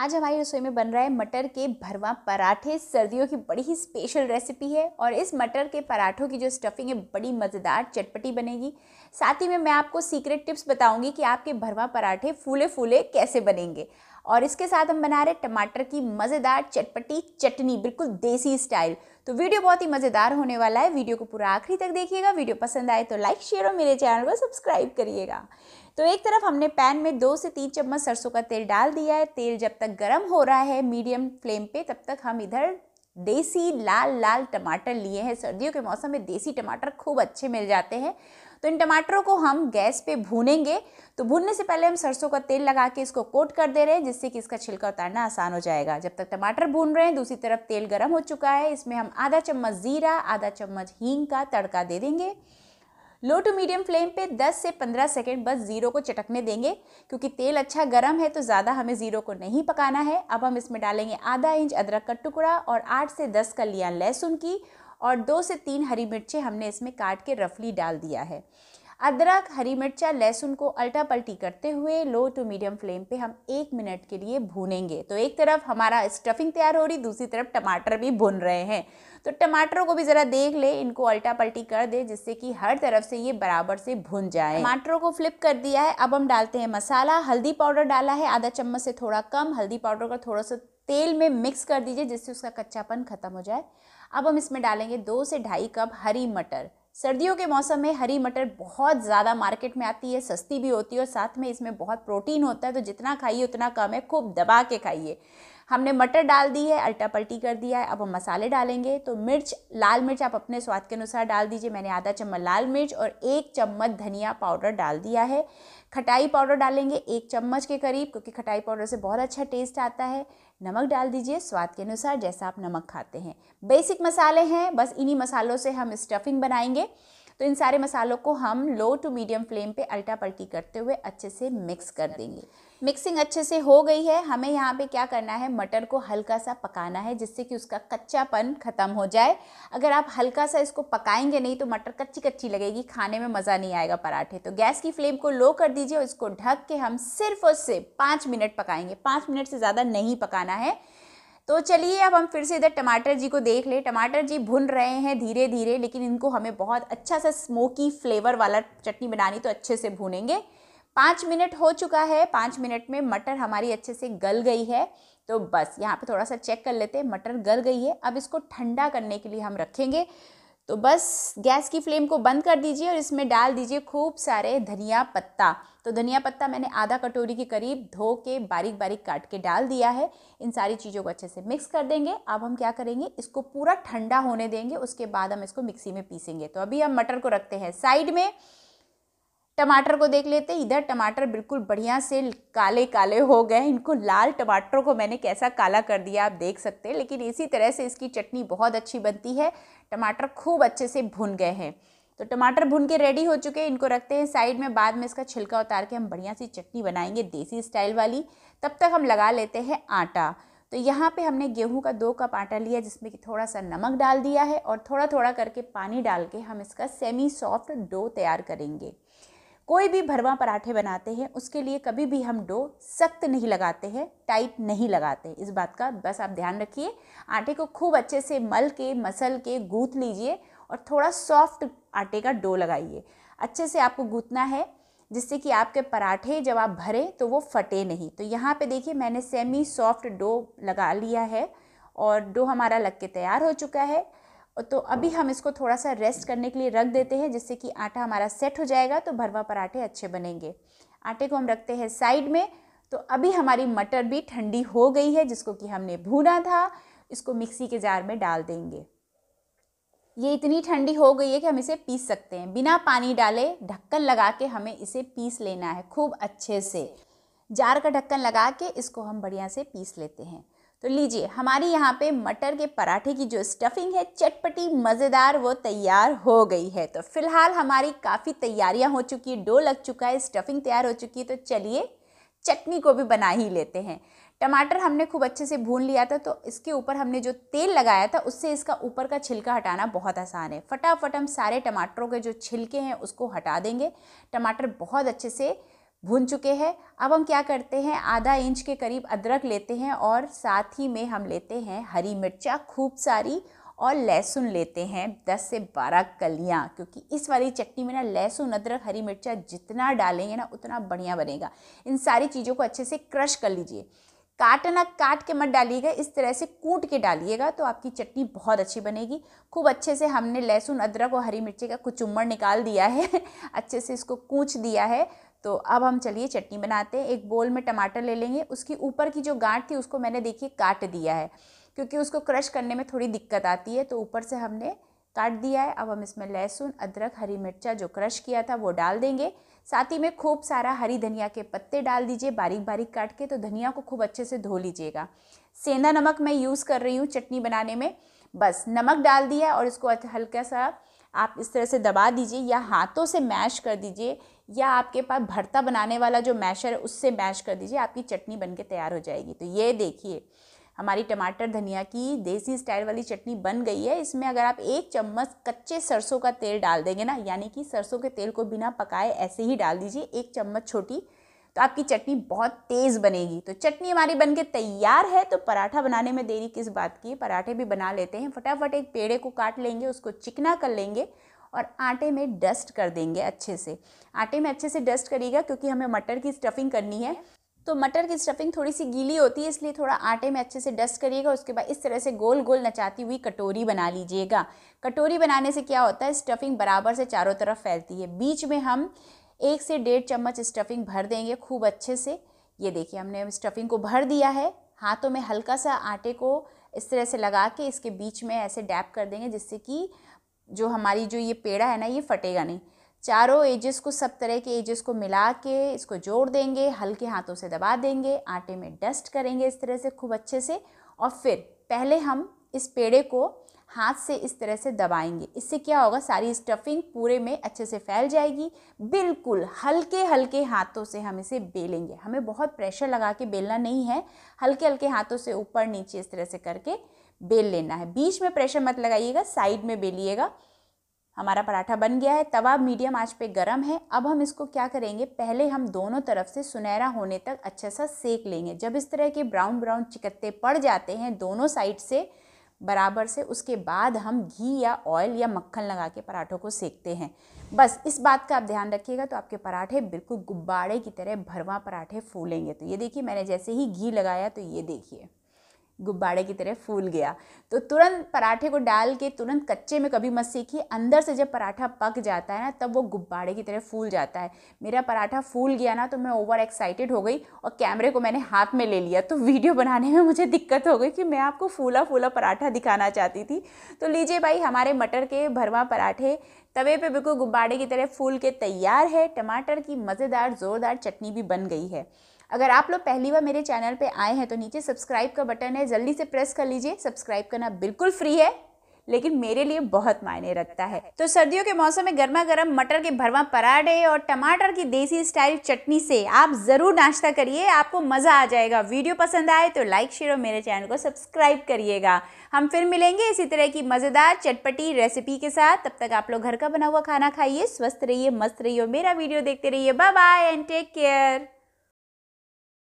आज हमारी रसोई में बन रहा है मटर के भरवा पराठे सर्दियों की बड़ी ही स्पेशल रेसिपी है और इस मटर के पराठों की जो स्टफिंग है बड़ी मज़ेदार चटपटी बनेगी साथ ही में मैं आपको सीक्रेट टिप्स बताऊंगी कि आपके भरवा पराठे फूले फूले कैसे बनेंगे और इसके साथ हम बना रहे टमाटर की मज़ेदार चटपटी चटनी बिल्कुल देसी स्टाइल तो वीडियो बहुत ही मज़ेदार होने वाला है वीडियो को पूरा आखिरी तक देखिएगा वीडियो पसंद आए तो लाइक शेयर और मेरे चैनल को सब्सक्राइब करिएगा तो एक तरफ हमने पैन में दो से तीन चम्मच सरसों का तेल डाल दिया है तेल जब तक गर्म हो रहा है मीडियम फ्लेम पे तब तक हम इधर देसी लाल लाल टमाटर लिए हैं सर्दियों के मौसम में देसी टमाटर खूब अच्छे मिल जाते हैं तो इन टमाटरों को हम गैस पे भूनेंगे तो भूनने से पहले हम सरसों का तेल लगा के इसको कोट कर दे रहे हैं जिससे कि इसका छिलका उतारना आसान हो जाएगा जब तक टमाटर भून रहे हैं दूसरी तरफ तेल गर्म हो चुका है इसमें हम आधा चम्मच ज़ीरा आधा चम्मच हींग का तड़का दे देंगे लो टू मीडियम फ्लेम पे 10 से 15 सेकंड बस ज़ीरो को चटकने देंगे क्योंकि तेल अच्छा गर्म है तो ज़्यादा हमें ज़ीरो को नहीं पकाना है अब हम इसमें डालेंगे आधा इंच अदरक का टुकड़ा और 8 से 10 कलियां लहसुन की और दो से तीन हरी मिर्चें हमने इसमें काट के रफली डाल दिया है अदरक हरी मिर्चा लहसुन को अल्टा पल्टी करते हुए लो टू मीडियम फ्लेम पे हम एक मिनट के लिए भूनेंगे तो एक तरफ हमारा स्टफिंग तैयार हो रही दूसरी तरफ टमाटर भी भुन रहे हैं तो टमाटरों को भी ज़रा देख ले इनको अल्टा पल्टी कर दे जिससे कि हर तरफ से ये बराबर से भुन जाए टमाटरों को फ्लिप कर दिया है अब हम डालते हैं मसाला हल्दी पाउडर डाला है आधा चम्मच से थोड़ा कम हल्दी पाउडर का थोड़ा सा तेल में मिक्स कर दीजिए जिससे उसका कच्चापन खत्म हो जाए अब हम इसमें डालेंगे दो से ढाई कप हरी मटर सर्दियों के मौसम में हरी मटर बहुत ज़्यादा मार्केट में आती है सस्ती भी होती है और साथ में इसमें बहुत प्रोटीन होता है तो जितना खाइए उतना कम है खूब दबा के खाइए हमने मटर डाल दी है अल्टा पल्टी कर दिया है अब हम मसाले डालेंगे तो मिर्च लाल मिर्च आप अपने स्वाद के अनुसार डाल दीजिए मैंने आधा चम्मच लाल मिर्च और एक चम्मच धनिया पाउडर डाल दिया है खटाई पाउडर डालेंगे एक चम्मच के करीब क्योंकि खटाई पाउडर से बहुत अच्छा टेस्ट आता है नमक डाल दीजिए स्वाद के अनुसार जैसा आप नमक खाते हैं बेसिक मसाले हैं बस इन्हीं मसालों से हम स्टफिंग बनाएंगे तो इन सारे मसालों को हम लो टू मीडियम फ्लेम पे अल्टा पलटी करते हुए अच्छे से मिक्स कर देंगे मिक्सिंग अच्छे से हो गई है हमें यहाँ पे क्या करना है मटर को हल्का सा पकाना है जिससे कि उसका कच्चापन ख़त्म हो जाए अगर आप हल्का सा इसको पकाएंगे नहीं तो मटर कच्ची कच्ची लगेगी खाने में मज़ा नहीं आएगा पराठे तो गैस की फ्लेम को लो कर दीजिए और इसको ढक के हम सिर्फ और सिर्फ पाँच मिनट पकाएंगे पाँच मिनट से ज़्यादा नहीं पकाना है तो चलिए अब हम फिर से इधर टमाटर जी को देख ले टमाटर जी भुन रहे हैं धीरे धीरे लेकिन इनको हमें बहुत अच्छा सा स्मोकी फ्लेवर वाला चटनी बनानी तो अच्छे से भूनेंगे पाँच मिनट हो चुका है पाँच मिनट में मटर हमारी अच्छे से गल गई है तो बस यहाँ पे थोड़ा सा चेक कर लेते हैं मटर गल गई है अब इसको ठंडा करने के लिए हम रखेंगे तो बस गैस की फ्लेम को बंद कर दीजिए और इसमें डाल दीजिए खूब सारे धनिया पत्ता तो धनिया पत्ता मैंने आधा कटोरी के करीब धो के बारीक बारीक काट के डाल दिया है इन सारी चीज़ों को अच्छे से मिक्स कर देंगे अब हम क्या करेंगे इसको पूरा ठंडा होने देंगे उसके बाद हम इसको मिक्सी में पीसेंगे तो अभी हम मटर को रखते हैं साइड में टमाटर को देख लेते हैं इधर टमाटर बिल्कुल बढ़िया से काले काले हो गए इनको लाल टमाटरों को मैंने कैसा काला कर दिया आप देख सकते हैं लेकिन इसी तरह से इसकी चटनी बहुत अच्छी बनती है टमाटर खूब अच्छे से भुन गए हैं तो टमाटर भुन के रेडी हो चुके हैं इनको रखते हैं साइड में बाद में इसका छिलका उतार के हम बढ़िया सी चटनी बनाएंगे देसी स्टाइल वाली तब तक हम लगा लेते हैं आटा तो यहाँ पे हमने गेहूं का दो कप आटा लिया जिसमें कि थोड़ा सा नमक डाल दिया है और थोड़ा थोड़ा करके पानी डाल के हम इसका सेमी सॉफ्ट डो तैयार करेंगे कोई भी भरवा पराठे बनाते हैं उसके लिए कभी भी हम डो सख्त नहीं लगाते हैं टाइट नहीं लगाते इस बात का बस आप ध्यान रखिए आटे को खूब अच्छे से मल के मसल के गूँथ लीजिए और थोड़ा सॉफ्ट आटे का डो लगाइए अच्छे से आपको गूँथना है जिससे कि आपके पराठे जब आप भरें तो वो फटे नहीं तो यहाँ पे देखिए मैंने सेमी सॉफ्ट डो लगा लिया है और डो हमारा लग के तैयार हो चुका है तो अभी हम इसको थोड़ा सा रेस्ट करने के लिए रख देते हैं जिससे कि आटा हमारा सेट हो जाएगा तो भरवा पराठे अच्छे बनेंगे आटे को हम रखते हैं साइड में तो अभी हमारी मटर भी ठंडी हो गई है जिसको कि हमने भूना था इसको मिक्सी के जार में डाल देंगे ये इतनी ठंडी हो गई है कि हम इसे पीस सकते हैं बिना पानी डाले ढक्कन लगा के हमें इसे पीस लेना है खूब अच्छे से जार का ढक्कन लगा के इसको हम बढ़िया से पीस लेते हैं तो लीजिए हमारी यहाँ पे मटर के पराठे की जो स्टफिंग है चटपटी मज़ेदार वो तैयार हो गई है तो फिलहाल हमारी काफ़ी तैयारियाँ हो चुकी है डो लग चुका है स्टफिंग तैयार हो चुकी है तो चलिए चटनी को भी बना ही लेते हैं टमाटर हमने खूब अच्छे से भून लिया था तो इसके ऊपर हमने जो तेल लगाया था उससे इसका ऊपर का छिलका हटाना बहुत आसान है फटाफट हम सारे टमाटरों के जो छिलके हैं उसको हटा देंगे टमाटर बहुत अच्छे से भून चुके हैं अब हम क्या करते हैं आधा इंच के करीब अदरक लेते हैं और साथ ही में हम लेते हैं हरी मिर्चा खूब सारी और लहसुन लेते हैं 10 से 12 कलियाँ क्योंकि इस वाली चटनी में ना लहसुन अदरक हरी मिर्चा जितना डालेंगे ना उतना बढ़िया बनेगा इन सारी चीज़ों को अच्छे से क्रश कर लीजिए काटना काट के मत डालिएगा इस तरह से कूट के डालिएगा तो आपकी चटनी बहुत अच्छी बनेगी खूब अच्छे से हमने लहसुन अदरक और हरी मिर्ची का कुचुम्बर निकाल दिया है अच्छे से इसको कूच दिया है तो अब हम चलिए चटनी बनाते हैं एक बोल में टमाटर ले लेंगे उसकी ऊपर की जो गांठ थी उसको मैंने देखिए काट दिया है क्योंकि उसको क्रश करने में थोड़ी दिक्कत आती है तो ऊपर से हमने काट दिया है अब हम इसमें लहसुन अदरक हरी मिर्चा जो क्रश किया था वो डाल देंगे साथ ही में खूब सारा हरी धनिया के पत्ते डाल दीजिए बारीक बारीक काट के तो धनिया को खूब अच्छे से धो लीजिएगा सेंधा नमक मैं यूज़ कर रही हूँ चटनी बनाने में बस नमक डाल दिया और इसको हल्का सा आप इस तरह से दबा दीजिए या हाथों से मैश कर दीजिए या आपके पास भरता बनाने वाला जो मैशर है उससे मैश कर दीजिए आपकी चटनी बन के तैयार हो जाएगी तो ये देखिए हमारी टमाटर धनिया की देसी स्टाइल वाली चटनी बन गई है इसमें अगर आप एक चम्मच कच्चे सरसों का तेल डाल देंगे ना यानी कि सरसों के तेल को बिना पकाए ऐसे ही डाल दीजिए एक चम्मच छोटी तो आपकी चटनी बहुत तेज़ बनेगी तो चटनी हमारी बन के तैयार है तो पराठा बनाने में देरी किस बात की पराठे भी बना लेते हैं फटाफट एक पेड़े को काट लेंगे उसको चिकना कर लेंगे और आटे में डस्ट कर देंगे अच्छे से आटे में अच्छे से डस्ट करिएगा क्योंकि हमें मटर की स्टफिंग करनी है तो मटर की स्टफिंग थोड़ी सी गीली होती है इसलिए थोड़ा आटे में अच्छे से डस्ट करिएगा उसके बाद इस तरह से गोल गोल नचाती हुई कटोरी बना लीजिएगा कटोरी बनाने से क्या होता है स्टफिंग बराबर से चारों तरफ फैलती है बीच में हम एक से डेढ़ चम्मच स्टफिंग भर देंगे खूब अच्छे से ये देखिए हमने स्टफिंग को भर दिया है हाथों में हल्का सा आटे को इस तरह से लगा के इसके बीच में ऐसे डैप कर देंगे जिससे कि जो हमारी जो ये पेड़ा है ना ये फटेगा नहीं चारों एजेस को सब तरह के एजेस को मिला के इसको जोड़ देंगे हल्के हाथों से दबा देंगे आटे में डस्ट करेंगे इस तरह से खूब अच्छे से और फिर पहले हम इस पेड़े को हाथ से इस तरह से दबाएंगे इससे क्या होगा सारी स्टफिंग पूरे में अच्छे से फैल जाएगी बिल्कुल हल्के हल्के हाथों से हम इसे बेलेंगे हमें बहुत प्रेशर लगा के बेलना नहीं है हल्के हल्के हाथों से ऊपर नीचे इस तरह से करके बेल लेना है बीच में प्रेशर मत लगाइएगा साइड में बेलिएगा हमारा पराठा बन गया है तवा मीडियम आंच पे गरम है अब हम इसको क्या करेंगे पहले हम दोनों तरफ से सुनहरा होने तक अच्छा सा सेक लेंगे जब इस तरह के ब्राउन ब्राउन चिकत्ते पड़ जाते हैं दोनों साइड से बराबर से उसके बाद हम घी या ऑयल या मक्खन लगा के पराठों को सेकते हैं बस इस बात का आप ध्यान रखिएगा तो आपके पराठे बिल्कुल गुब्बारे की तरह भरवा पराठे फूलेंगे तो ये देखिए मैंने जैसे ही घी लगाया तो ये देखिए गुब्बारे की तरह फूल गया तो तुरंत पराठे को डाल के तुरंत कच्चे में कभी मत सीखिए अंदर से जब पराठा पक जाता है ना तब वो गुब्बारे की तरह फूल जाता है मेरा पराठा फूल गया ना तो मैं ओवर एक्साइटेड हो गई और कैमरे को मैंने हाथ में ले लिया तो वीडियो बनाने में मुझे दिक्कत हो गई कि मैं आपको फूला फूला पराठा दिखाना चाहती थी तो लीजिए भाई हमारे मटर के भरवा पराठे तवे पे बिल्कुल गुब्बारे की तरह फूल के तैयार है टमाटर की मज़ेदार ज़ोरदार चटनी भी बन गई है अगर आप लोग पहली बार मेरे चैनल पे आए हैं तो नीचे सब्सक्राइब का बटन है जल्दी से प्रेस कर लीजिए सब्सक्राइब करना बिल्कुल फ्री है लेकिन मेरे लिए बहुत मायने रखता है तो सर्दियों के मौसम में गर्मा गर्म मटर के भरवा पराठे और टमाटर की देसी स्टाइल चटनी से आप ज़रूर नाश्ता करिए आपको मज़ा आ जाएगा वीडियो पसंद आए तो लाइक शेयर और मेरे चैनल को सब्सक्राइब करिएगा हम फिर मिलेंगे इसी तरह की मज़ेदार चटपटी रेसिपी के साथ तब तक आप लोग घर का बना हुआ खाना खाइए स्वस्थ रहिए मस्त रहिए मेरा वीडियो देखते रहिए bye bye and take care